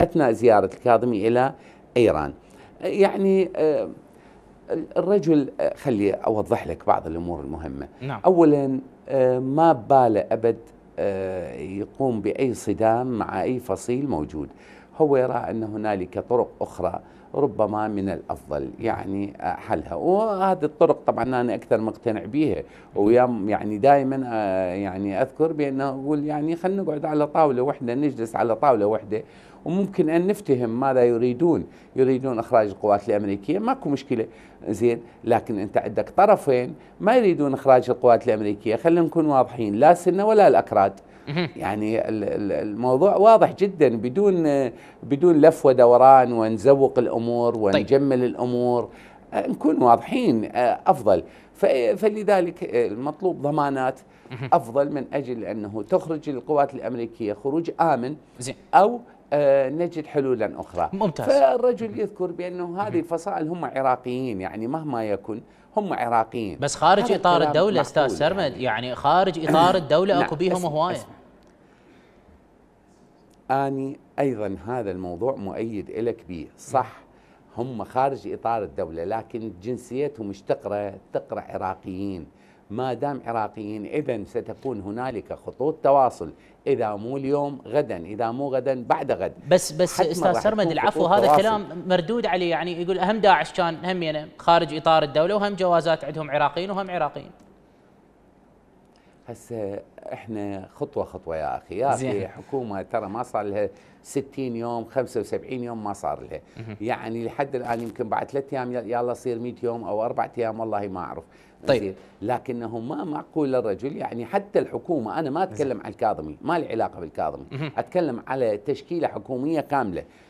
اثناء زياره الكاظمي الى ايران. يعني آه، الرجل آه، خلي اوضح لك بعض الامور المهمه. نعم. اولا آه، ما باله ابد يقوم باي صدام مع اي فصيل موجود. هو يرى أن هنالك طرق أخرى ربما من الافضل يعني آه، حلها وهذه الطرق طبعا انا اكثر مقتنع بها ويوم يعني دائما آه، يعني اذكر بانه اقول يعني خلينا نقعد على طاوله واحده نجلس على طاوله واحده وممكن ان نفتهم ماذا يريدون يريدون اخراج القوات الامريكيه ماكو مشكله زين لكن انت عندك طرفين ما يريدون اخراج القوات الامريكيه خلينا نكون واضحين لا سنه ولا الاكراد يعني الموضوع واضح جدا بدون بدون لف ودوران ونزوق الامور طيب. ونجمل طيب. الامور نكون واضحين افضل فلذلك المطلوب ضمانات افضل من اجل انه تخرج القوات الامريكيه خروج امن او آه، نجد حلولا اخرى ممتاز فالرجل يذكر بانه هذه الفصائل هم عراقيين يعني مهما يكن هم عراقيين بس خارج اطار الدوله استاذ سرمد يعني. يعني خارج اطار الدوله نعم، اكو بيهم هوايه أني أيضا هذا الموضوع مؤيد لك به صح هم خارج إطار الدولة لكن جنسيتهم مش تقرأ تقرأ عراقيين ما دام عراقيين إذا ستكون هنالك خطوط تواصل إذا مو اليوم غدا إذا مو غدا بعد غد بس بس أستاذ سرمد العفو هذا تواصل. كلام مردود عليه يعني يقول أهم داعش كان يعني خارج إطار الدولة وهم جوازات عندهم عراقيين وهم عراقيين هسه احنا خطوه خطوه يا اخي يا اخي حكومه ترى ما صار لها 60 يوم 75 يوم ما صار لها يعني لحد الان يمكن بعد ثلاث ايام يلا يصير 100 يوم او اربع ايام والله ما اعرف طيب لكنه ما معقول للرجل يعني حتى الحكومه انا ما اتكلم عن الكاظمي ما لي علاقه بالكاظمي اتكلم على تشكيله حكوميه كامله